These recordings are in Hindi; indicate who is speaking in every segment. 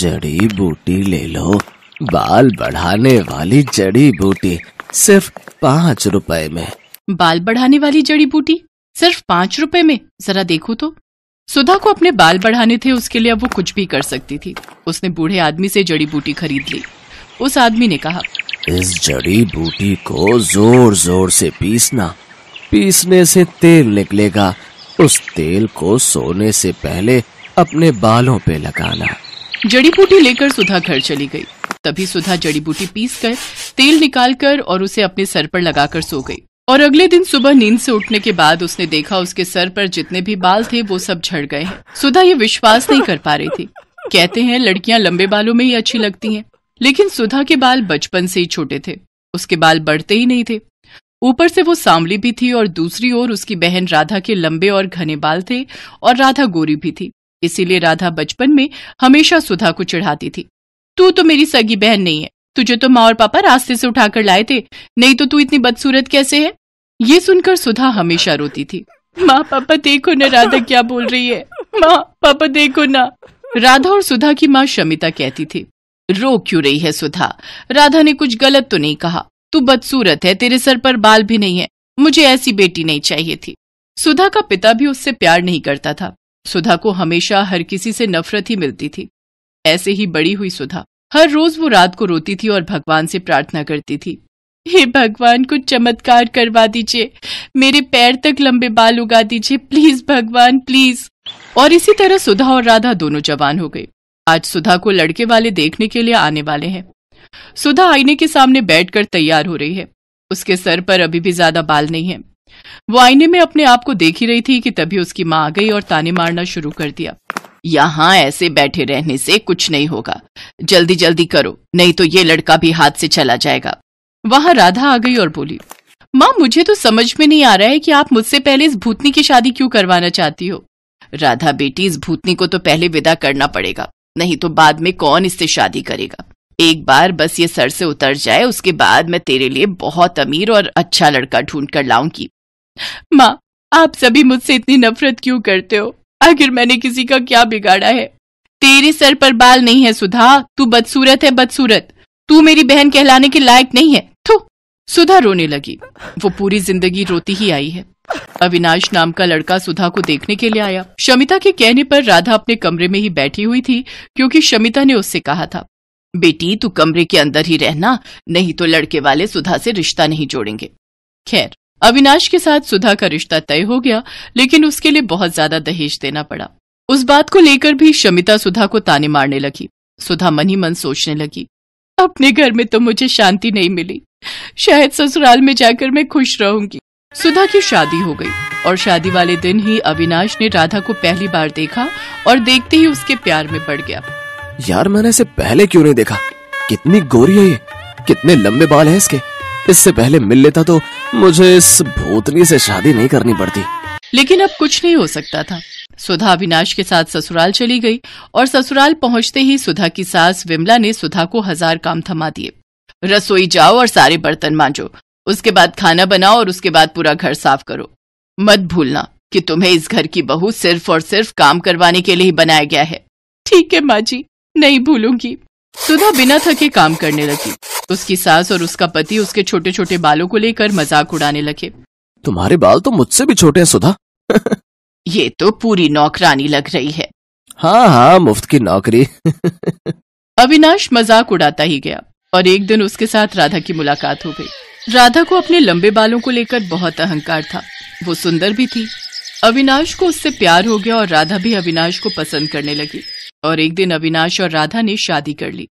Speaker 1: जड़ी बूटी ले लो बाल बढ़ाने वाली जड़ी बूटी सिर्फ पाँच रुपए में
Speaker 2: बाल बढ़ाने वाली जड़ी बूटी सिर्फ पाँच रुपए में जरा देखो तो सुधा को अपने बाल बढ़ाने थे उसके लिए अब वो कुछ भी कर सकती थी उसने बूढ़े आदमी से जड़ी बूटी खरीद ली उस आदमी ने कहा
Speaker 1: इस जड़ी बूटी को जोर जोर से पीसना पीसने से तेल निकलेगा उस तेल को सोने से पहले अपने बालों पे लगाना
Speaker 2: जड़ी बूटी लेकर सुधा घर चली गई तभी सुधा जड़ी बूटी पीस कर तेल निकालकर और उसे अपने सर पर लगाकर सो गई और अगले दिन सुबह नींद से उठने के बाद उसने देखा उसके सर पर जितने भी बाल थे वो सब झड़ गए हैं सुधा ये विश्वास नहीं कर पा रही थी कहते हैं लड़कियां लंबे बालों में ही अच्छी लगती हैं लेकिन सुधा के बाल बचपन से ही छोटे थे उसके बाल बढ़ते ही नहीं थे ऊपर से वो सांवली भी थी और दूसरी ओर उसकी बहन राधा के लंबे और घने बाल थे और राधा गोरी भी थी इसीलिए राधा बचपन में हमेशा सुधा को चिढ़ाती थी तू तो मेरी सगी बहन नहीं है तुझे तो माँ और पापा रास्ते से उठाकर लाए थे नहीं तो तू इतनी बदसूरत कैसे है ये सुनकर सुधा हमेशा रोती थी माँ पापा देखो ना राधा क्या बोल रही है माँ पापा देखो ना राधा और सुधा की माँ शमिता कहती थी रो क्यों रही है सुधा राधा ने कुछ गलत तो नहीं कहा तू बदसूरत है तेरे सर पर बाल भी नहीं है मुझे ऐसी बेटी नहीं चाहिए थी सुधा का पिता भी उससे प्यार नहीं करता था सुधा को हमेशा हर किसी से नफरत ही मिलती थी ऐसे ही बड़ी हुई सुधा हर रोज वो रात को रोती थी और भगवान से प्रार्थना करती थी हे भगवान कुछ चमत्कार करवा दीजिए मेरे पैर तक लंबे बाल उगा दीजिए प्लीज भगवान प्लीज और इसी तरह सुधा और राधा दोनों जवान हो गए आज सुधा को लड़के वाले देखने के लिए आने वाले हैं सुधा आईने के सामने बैठकर तैयार हो रही है उसके सर पर अभी भी ज्यादा बाल नहीं है वो आईने में अपने आप को देख ही रही थी कि तभी उसकी माँ आ गई और ताने मारना शुरू कर दिया यहाँ ऐसे बैठे रहने से कुछ नहीं होगा जल्दी जल्दी करो नहीं तो ये लड़का भी हाथ से चला जाएगा वहां राधा आ गई और बोली माँ मुझे तो समझ में नहीं आ रहा है कि आप मुझसे पहले इस भूतनी की शादी क्यों करवाना चाहती हो राधा बेटी इस भूतनी को तो पहले विदा करना पड़ेगा नहीं तो बाद में कौन इससे शादी करेगा एक बार बस ये सर से उतर जाए उसके बाद मैं तेरे लिए बहुत अमीर और अच्छा लड़का ढूंढ कर लाऊंगी माँ आप सभी मुझसे इतनी नफरत क्यों करते हो आखिर मैंने किसी का क्या बिगाड़ा है तेरे सर पर बाल नहीं है सुधा तू बदसूरत है बदसूरत तू मेरी बहन कहलाने के लायक नहीं है थू सुधा रोने लगी वो पूरी जिंदगी रोती ही आई है अविनाश नाम का लड़का सुधा को देखने के लिए आया शमिता के कहने पर राधा अपने कमरे में ही बैठी हुई थी क्योंकि शमिता ने उससे कहा था बेटी तू कमरे के अंदर ही रहना नहीं तो लड़के वाले सुधा से रिश्ता नहीं जोड़ेंगे खैर अविनाश के साथ सुधा का रिश्ता तय हो गया लेकिन उसके लिए बहुत ज्यादा दहेज देना पड़ा उस बात को लेकर भी शमिता सुधा को ताने मारने लगी सुधा मन ही मन सोचने लगी अपने घर में तो मुझे शांति नहीं मिली शायद ससुराल में जाकर मैं खुश रहूंगी सुधा की शादी हो गई और शादी वाले दिन ही अविनाश ने राधा को पहली बार देखा और देखते ही उसके प्यार में पड़ गया
Speaker 1: यार मैंने इसे पहले क्यों नहीं देखा कितनी गोरी है ये कितने लंबे बाल है इसके इससे पहले मिल लेता तो मुझे इस भूतनी से शादी नहीं करनी पड़ती
Speaker 2: लेकिन अब कुछ नहीं हो सकता था सुधा अविनाश के साथ ससुराल चली गई और ससुराल पहुंचते ही सुधा की सास विमला ने सुधा को हजार काम थमा दिए रसोई जाओ और सारे बर्तन मांजो उसके बाद खाना बनाओ और उसके बाद पूरा घर साफ करो मत भूलना कि तुम्हें इस घर की बहू सिर्फ और सिर्फ काम करवाने के लिए ही बनाया गया है ठीक है माँ जी नहीं भूलूंगी सुधा बिना थके काम करने लगी उसकी सास और उसका पति उसके छोटे छोटे बालों को लेकर मजाक उड़ाने लगे
Speaker 1: तुम्हारे बाल तो मुझसे भी छोटे हैं सुधा
Speaker 2: ये तो पूरी नौकरानी लग रही है
Speaker 1: हाँ हाँ मुफ्त की नौकरी
Speaker 2: अविनाश मजाक उड़ाता ही गया और एक दिन उसके साथ राधा की मुलाकात हो गई राधा को अपने लंबे बालों को लेकर बहुत अहंकार था वो सुंदर भी थी अविनाश को उससे प्यार हो गया और राधा भी अविनाश को पसंद करने लगी और एक दिन अविनाश और राधा ने शादी कर ली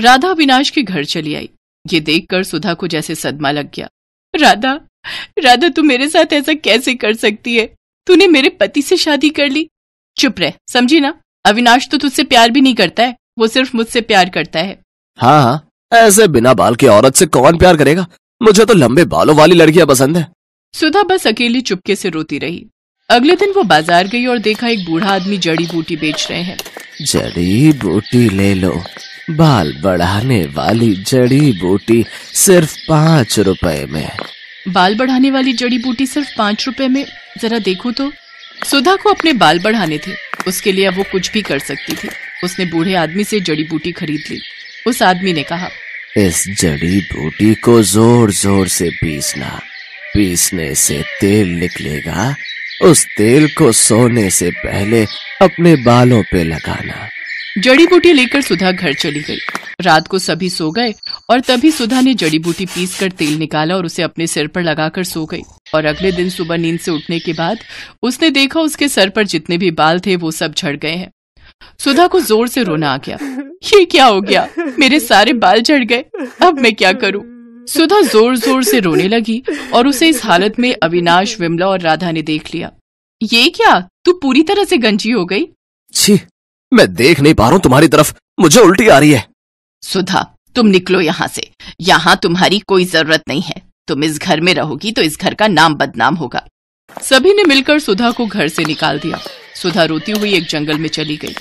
Speaker 2: राधा अविनाश के घर चली आई ये देखकर सुधा को जैसे सदमा लग गया राधा राधा तू मेरे साथ ऐसा कैसे कर सकती है तूने मेरे पति से शादी कर ली चुप रह समझी ना अविनाश तो तुझसे प्यार भी नहीं करता है वो सिर्फ मुझसे प्यार करता है
Speaker 1: हाँ हाँ ऐसे बिना बाल की औरत से कौन प्यार करेगा मुझे तो लंबे बालों वाली लड़कियां पसंद है
Speaker 2: सुधा बस अकेली चुपके से रोती रही अगले दिन वो बाजार गई और देखा एक बूढ़ा आदमी जड़ी बूटी बेच रहे हैं
Speaker 1: जड़ी बूटी ले लो बाल बढ़ाने वाली जड़ी बूटी सिर्फ पाँच रुपए में
Speaker 2: बाल बढ़ाने वाली जड़ी बूटी सिर्फ पाँच रुपए में जरा देखो तो सुधा को अपने बाल बढ़ाने थे उसके लिए वो कुछ भी कर सकती थी उसने बूढ़े आदमी से जड़ी बूटी खरीद ली उस आदमी ने कहा
Speaker 1: इस जड़ी बूटी को जोर जोर से पीसना पीसने से तेल निकलेगा उस तेल को सोने से पहले अपने बालों पे लगाना
Speaker 2: जड़ी बूटी लेकर सुधा घर चली गई रात को सभी सो गए और तभी सुधा ने जड़ी बूटी पीस कर तेल निकाला और उसे अपने सिर पर लगाकर सो गई और अगले दिन सुबह नींद से उठने के बाद उसने देखा उसके सर पर जितने भी बाल थे वो सब झड़ गए हैं सुधा को जोर से रोना आ गया ये क्या हो गया मेरे सारे बाल झड़ गए अब मैं क्या करूँ सुधा जोर जोर से रोने लगी और उसे इस हालत में अविनाश विमला और राधा ने देख लिया ये क्या तू पूरी तरह से गंजी हो गई
Speaker 1: छी मैं देख नहीं पा रहा हूँ तुम्हारी तरफ मुझे उल्टी आ रही है
Speaker 2: सुधा तुम निकलो यहाँ से यहाँ तुम्हारी कोई जरूरत नहीं है तुम इस घर में रहोगी तो इस घर का नाम बदनाम होगा सभी ने मिलकर सुधा को घर से निकाल दिया सुधा रोती हुई एक जंगल में चली गई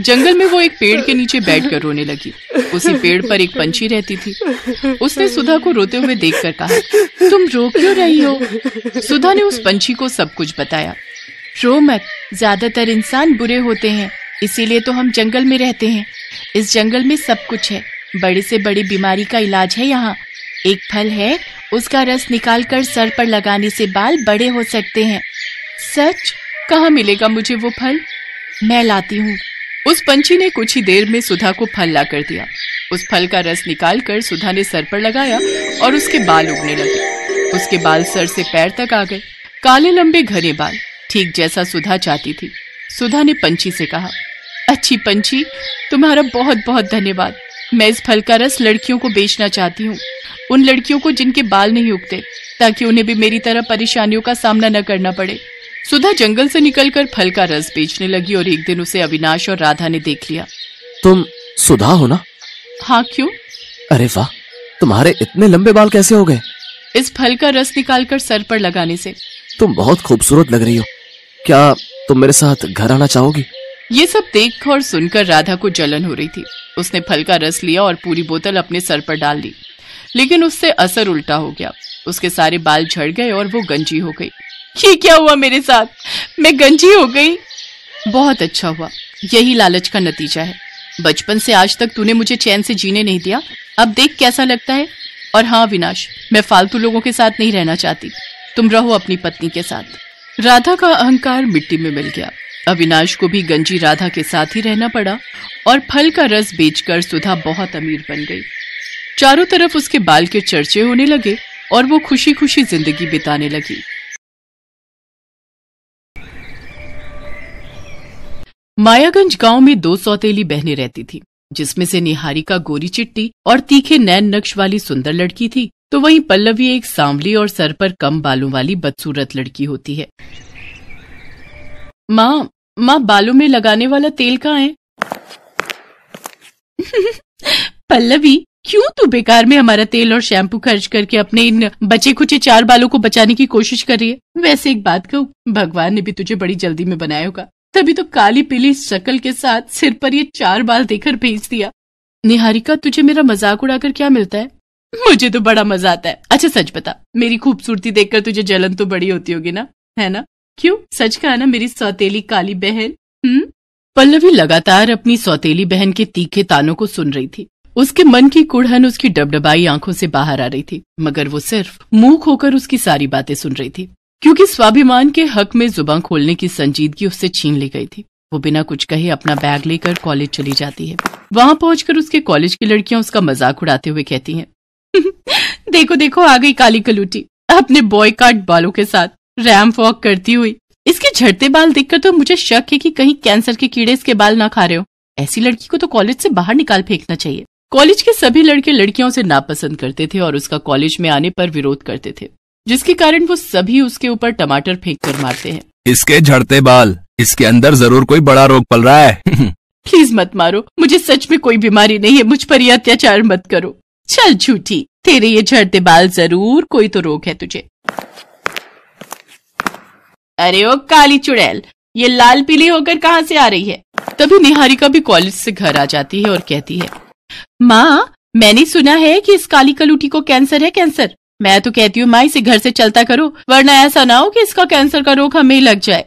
Speaker 2: जंगल में वो एक पेड़ के नीचे बैठकर रोने लगी उसी पेड़ पर एक पंछी रहती थी उसने सुधा को रोते हुए देखकर कहा तुम रो क्यों रही हो सुधा ने उस पंछी को सब कुछ बताया रो मत ज्यादातर इंसान बुरे होते हैं इसीलिए तो हम जंगल में रहते हैं इस जंगल में सब कुछ है बड़ी से बड़ी बीमारी का इलाज है यहाँ एक फल है उसका रस निकालकर सर पर लगाने से बाल बड़े हो सकते हैं सच कहाँ मिलेगा मुझे वो फल मैं लाती हूँ उस पंछी ने कुछ ही देर में सुधा को फल ला कर दिया उस फल का रस निकाल कर सुधा ने सर पर लगाया और उसके बाल उगने लगे उसके बाल सर से पैर तक आ गए काले लंबे घने बाल ठीक जैसा सुधा चाहती थी सुधा ने पंछी से कहा अच्छी पंछी तुम्हारा बहुत बहुत धन्यवाद मैं इस फल का रस लड़कियों को बेचना चाहती हूँ उन लड़कियों को जिनके बाल नहीं उगते ताकि उन्हें भी मेरी तरह परेशानियों का सामना न करना पड़े सुधा जंगल से निकलकर फल का रस बेचने लगी और एक दिन उसे अविनाश और राधा ने देख लिया
Speaker 1: तुम सुधा हो ना हाँ क्यों अरे वाह तुम्हारे इतने लंबे बाल कैसे हो गए
Speaker 2: इस फल का रस निकालकर सर पर लगाने से
Speaker 1: तुम बहुत खूबसूरत लग रही हो क्या तुम मेरे साथ घर आना चाहोगी
Speaker 2: ये सब देख और सुनकर राधा को जलन हो रही थी उसने फल का रस लिया और पूरी बोतल अपने सर पर डाल ली लेकिन उससे असर उल्टा हो गया उसके सारे बाल झड़ गए और वो गंजी हो गई ये क्या हुआ मेरे साथ मैं गंजी हो गई बहुत अच्छा हुआ यही लालच का नतीजा है बचपन से आज तक तूने मुझे चैन से जीने नहीं दिया अब देख कैसा लगता है और हाँ विनाश मैं फालतू लोगों के साथ नहीं रहना चाहती तुम रहो अपनी पत्नी के साथ राधा का अहंकार मिट्टी में मिल गया अविनाश को भी गंजी राधा के साथ ही रहना पड़ा और फल का रस बेचकर सुधा बहुत अमीर बन गई चारों तरफ उसके बाल के चर्चे होने लगे और वो खुशी खुशी जिंदगी बिताने लगी मायागंज गांव में दो सौतेली बहनें रहती थी जिसमें से निहारिका गोरी चिट्टी और तीखे नैन नक्श वाली सुंदर लड़की थी तो वहीं पल्लवी एक सांवली और सर पर कम बालों वाली बदसूरत लड़की होती है माँ माँ बालों में लगाने वाला तेल कहाँ है पल्लवी क्यों तू बेकार में हमारा तेल और शैम्पू खर्च करके अपने इन बचे खुचे चार बालों को बचाने की कोशिश कर रही है वैसे एक बात कहूँ भगवान ने भी तुझे बड़ी जल्दी में बनाया होगा तभी तो काली पीली शक्ल के साथ सिर पर ये चार बाल देकर भेज दिया निहारिका तुझे मेरा मजाक उड़ाकर क्या मिलता है मुझे तो बड़ा मजा आता है अच्छा सच बता मेरी खूबसूरती देखकर तुझे जलन तो बड़ी होती होगी ना है ना क्यों सच कहा ना मेरी सौतेली काली बहन हम्म पल्लवी लगातार अपनी सौतेली बहन के तीखे तानों को सुन रही थी उसके मन की कुड़हन उसकी डबडबाई आंखों से बाहर आ रही थी मगर वो सिर्फ मुंह खोकर उसकी सारी बातें सुन रही थी क्योंकि स्वाभिमान के हक में जुबान खोलने की संजीदगी उससे छीन ली गई थी वो बिना कुछ कहे अपना बैग लेकर कॉलेज चली जाती है वहाँ पहुँच उसके कॉलेज की लड़कियाँ उसका मजाक उड़ाते हुए कहती है देखो देखो आ गई काली कलूटी अपने बॉय बालों के साथ रैम्प वॉक करती हुई इसके झड़ते बाल देखकर तो मुझे शक है कि कहीं कैंसर के कीड़े इसके बाल ना खा रहे हो ऐसी लड़की को तो कॉलेज से बाहर निकाल फेंकना चाहिए कॉलेज के सभी लड़के लड़कियों से नापसंद करते थे और उसका कॉलेज में आने पर विरोध करते थे जिसके कारण वो सभी उसके ऊपर टमाटर फेंक कर मारते हैं
Speaker 1: इसके झड़ते बाल इसके अंदर जरूर कोई बड़ा रोग पल रहा है
Speaker 2: प्लीज मत मारो मुझे सच में कोई बीमारी नहीं है मुझ पर ये अत्याचार मत करो चल झूठी तेरे ये झड़ते बाल जरूर कोई तो रोग है तुझे अरे ओ काली चुड़ैल ये लाल पीली होकर कहाँ से आ रही है तभी निहारिका भी कॉलेज से घर आ जाती है और कहती है माँ मैंने सुना है कि इस काली कलूटी को कैंसर है कैंसर मैं तो कहती हूँ माँ इसे घर से चलता करो वरना ऐसा ना हो कि इसका कैंसर का रोग हमें लग जाए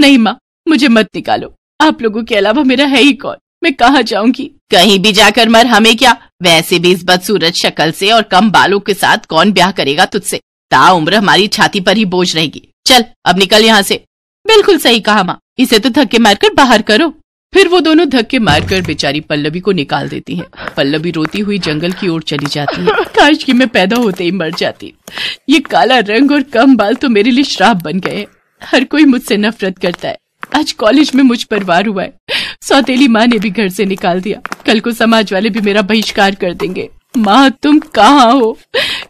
Speaker 2: नहीं माँ मुझे मत निकालो आप लोगों के अलावा मेरा है ही कौन मैं कहाँ जाऊंगी कहीं भी जाकर मर हमें क्या वैसे भी इस बदसूरत शक्ल से और कम बालों के साथ कौन ब्याह करेगा तुझसे ता उम्र हमारी छाती पर ही बोझ रहेगी चल अब निकल यहाँ से बिल्कुल सही कहा माँ इसे तो थके मारकर बाहर करो फिर वो दोनों धक्के मारकर बेचारी पल्लवी को निकाल देती हैं। पल्लवी रोती हुई जंगल की ओर चली जाती है काश कि मैं पैदा होते ही मर जाती ये काला रंग और कम बाल तो मेरे लिए श्राप बन गए हर कोई मुझसे नफरत करता है आज कॉलेज में मुझ पर वार हुआ है सौतेली माँ ने भी घर से निकाल दिया कल को समाज वाले भी मेरा बहिष्कार कर देंगे माँ तुम कहाँ हो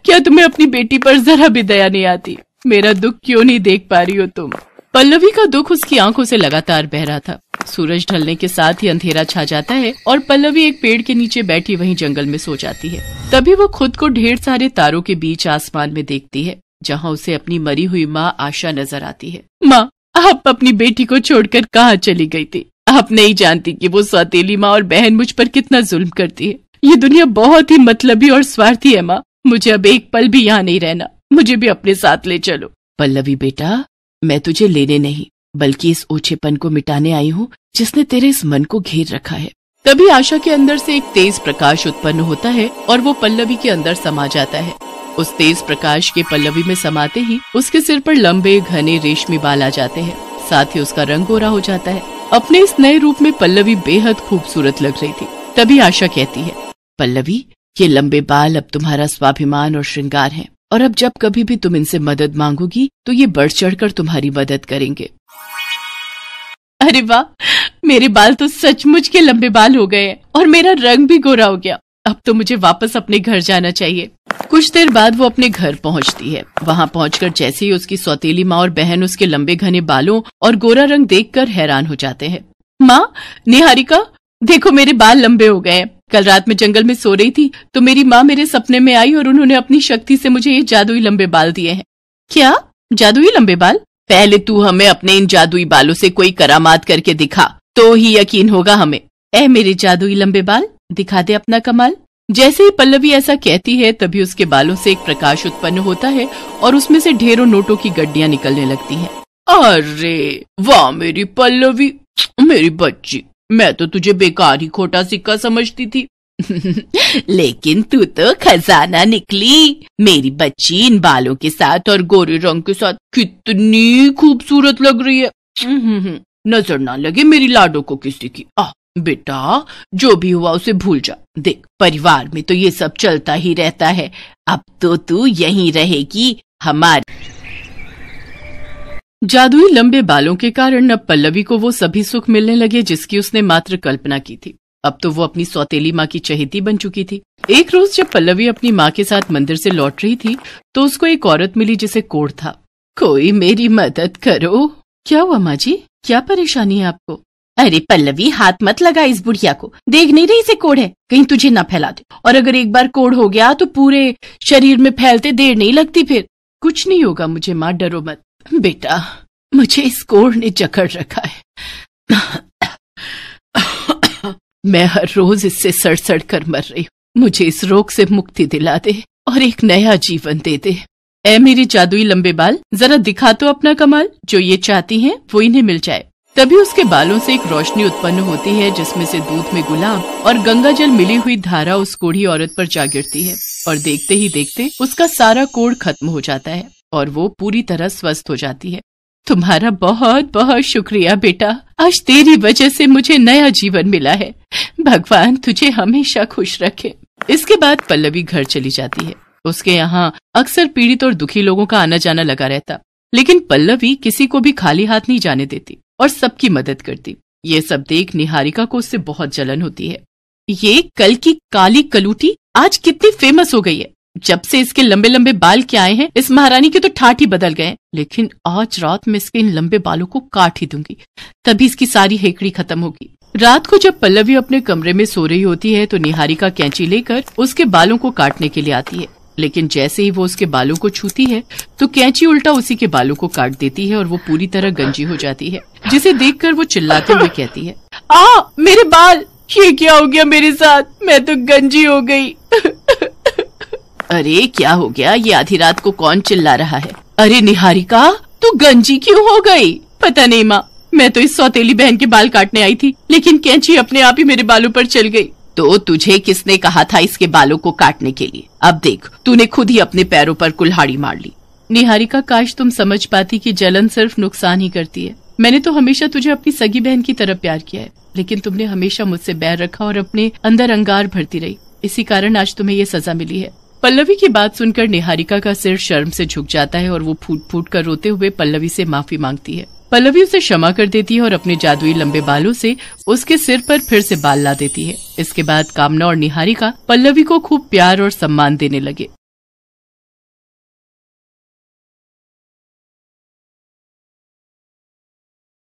Speaker 2: क्या तुम्हें अपनी बेटी पर जरा भी दया नहीं आती मेरा दुख क्यों नहीं देख पा रही हो तुम पल्लवी का दुख उसकी आंखों से लगातार बह रहा था सूरज ढलने के साथ ही अंधेरा छा जाता है और पल्लवी एक पेड़ के नीचे बैठी वहीं जंगल में सो जाती है तभी वो खुद को ढेर सारे तारों के बीच आसमान में देखती है जहाँ उसे अपनी मरी हुई माँ आशा नजर आती है माँ आप अपनी बेटी को छोड़कर कहाँ चली गई थी आप नहीं जानती कि वो सौतेली माँ और बहन मुझ पर कितना जुल्म करती है ये दुनिया बहुत ही मतलबी और स्वार्थी है माँ मुझे अब एक पल भी यहाँ नहीं रहना मुझे भी अपने साथ ले चलो पल्लवी बेटा मैं तुझे लेने नहीं बल्कि इस ओछेपन को मिटाने आई हूँ जिसने तेरे इस मन को घेर रखा है तभी आशा के अंदर से एक तेज प्रकाश उत्पन्न होता है और वो पल्लवी के अंदर समा जाता है उस तेज प्रकाश के पल्लवी में समाते ही उसके सिर पर लंबे घने रेशमी बाल आ जाते हैं साथ ही उसका रंग गोरा हो जाता है अपने इस नए रूप में पल्लवी बेहद खूबसूरत लग रही थी तभी आशा कहती है पल्लवी ये लंबे बाल अब तुम्हारा स्वाभिमान और श्रृंगार है और अब जब कभी भी तुम इनसे मदद मांगोगी तो ये बढ़ चढ़कर तुम्हारी मदद करेंगे अरे वाह मेरे बाल तो सचमुच के लंबे बाल हो गए और मेरा रंग भी गोरा हो गया अब तो मुझे वापस अपने घर जाना चाहिए कुछ देर बाद वो अपने घर पहुंचती है वहां पहुंचकर जैसे ही उसकी सौतीली माँ और बहन उसके लंबे घने बालों और गोरा रंग देखकर हैरान हो जाते हैं माँ निहारिका देखो मेरे बाल लंबे हो गए कल रात में जंगल में सो रही थी तो मेरी माँ मेरे सपने में आई और उन्होंने अपनी शक्ति से मुझे ये जादुई लंबे बाल दिए हैं क्या जादुई लंबे बाल पहले तू हमें अपने इन जादुई बालों से कोई करामात करके दिखा तो ही यकीन होगा हमें ए मेरे जादुई लंबे बाल दिखा दे अपना कमाल जैसे ही पल्लवी ऐसा कहती है तभी उसके बालों से एक प्रकाश उत्पन्न होता है और उसमें से ढेरों नोटों की गड्डियाँ निकलने लगती है अरे वाह मेरी पल्लवी मेरी बच्ची मैं तो तुझे बेकार ही खोटा सिक्का समझती थी लेकिन तू तो खजाना निकली मेरी बच्ची इन बालों के साथ और गोरे रंग के साथ कितनी खूबसूरत लग रही है हम्म, हम्म, हम्म। नजर ना लगे मेरी लाडो को किसी की आ बेटा जो भी हुआ उसे भूल जा देख परिवार में तो ये सब चलता ही रहता है अब तो तू यहीं रहेगी हमारे जादुई लंबे बालों के कारण अब पल्लवी को वो सभी सुख मिलने लगे जिसकी उसने मात्र कल्पना की थी अब तो वो अपनी सौतेली माँ की चहेती बन चुकी थी एक रोज जब पल्लवी अपनी माँ के साथ मंदिर से लौट रही थी तो उसको एक औरत मिली जिसे कोड़ था कोई मेरी मदद करो क्या हुआ माँ जी क्या परेशानी है आपको अरे पल्लवी हाथ मत लगा इस बुढ़िया को देख नहीं रही इसे कोड़ है कहीं तुझे न फैला दे और अगर एक बार कोड़ हो गया तो पूरे शरीर में फैलते देर नहीं लगती फिर कुछ नहीं होगा मुझे माँ डरो मत बेटा मुझे इस कोर ने जकड़ रखा है मैं हर रोज इससे सड़सड़ कर मर रही हूँ मुझे इस रोग से मुक्ति दिला दे और एक नया जीवन दे दे ऐ मेरी जादुई लंबे बाल जरा दिखा तो अपना कमाल जो ये चाहती हैं वो इन्हें मिल जाए तभी उसके बालों से एक रोशनी उत्पन्न होती है जिसमें से दूध में गुलाब और गंगा जल मिली हुई धारा उस कोढ़ी औरत पर जा गिरती है और देखते ही देखते उसका सारा कोड खत्म हो जाता है और वो पूरी तरह स्वस्थ हो जाती है तुम्हारा बहुत बहुत शुक्रिया बेटा आज तेरी वजह से मुझे नया जीवन मिला है भगवान तुझे हमेशा खुश रखे इसके बाद पल्लवी घर चली जाती है उसके यहाँ अक्सर पीड़ित और दुखी लोगों का आना जाना लगा रहता लेकिन पल्लवी किसी को भी खाली हाथ नहीं जाने देती और सबकी मदद करती ये सब देख निहारिका को उससे बहुत जलन होती है ये कल की काली कलूटी आज कितनी फेमस हो गई है जब से इसके लंबे लंबे बाल के आए हैं इस महारानी के तो ठाठ ही बदल गए लेकिन आज रात मैं इसके इन लंबे बालों को काट ही दूंगी तभी इसकी सारी हेकड़ी खत्म होगी रात को जब पल्लवी अपने कमरे में सो रही होती है तो निहारिका कैंची लेकर उसके बालों को काटने के लिए आती है लेकिन जैसे ही वो उसके बालों को छूती है तो कैंची उल्टा उसी के बालों को काट देती है और वो पूरी तरह गंजी हो जाती है जिसे देखकर वो चिल्लाते हुए कहती है आ मेरे बाल ये क्या हो गया मेरे साथ मैं तो गंजी हो गई अरे क्या हो गया ये आधी रात को कौन चिल्ला रहा है अरे निहारिका तू गंजी क्यों हो गई पता नहीं माँ मैं तो इस सौतेली बहन के बाल काटने आई थी लेकिन कैंची अपने आप ही मेरे बालों पर चल गई तो तुझे किसने कहा था इसके बालों को काटने के लिए अब देख तूने खुद ही अपने पैरों पर कुल्हाड़ी मार ली निहारिका काश तुम समझ पाती की जलन सिर्फ नुकसान ही करती है मैंने तो हमेशा तुझे अपनी सगी बहन की तरफ प्यार किया है लेकिन तुमने हमेशा मुझसे बैर रखा और अपने अंदर अंगार भरती रही इसी कारण आज तुम्हें ये सजा मिली है पल्लवी की बात सुनकर निहारिका का सिर शर्म से झुक जाता है और वो फूट फूट कर रोते हुए पल्लवी से माफी मांगती है पल्लवी उसे क्षमा कर देती है और अपने जादुई लंबे बालों से उसके सिर पर फिर से बाल ला देती है इसके बाद कामना और
Speaker 1: निहारिका पल्लवी को खूब प्यार और सम्मान देने लगे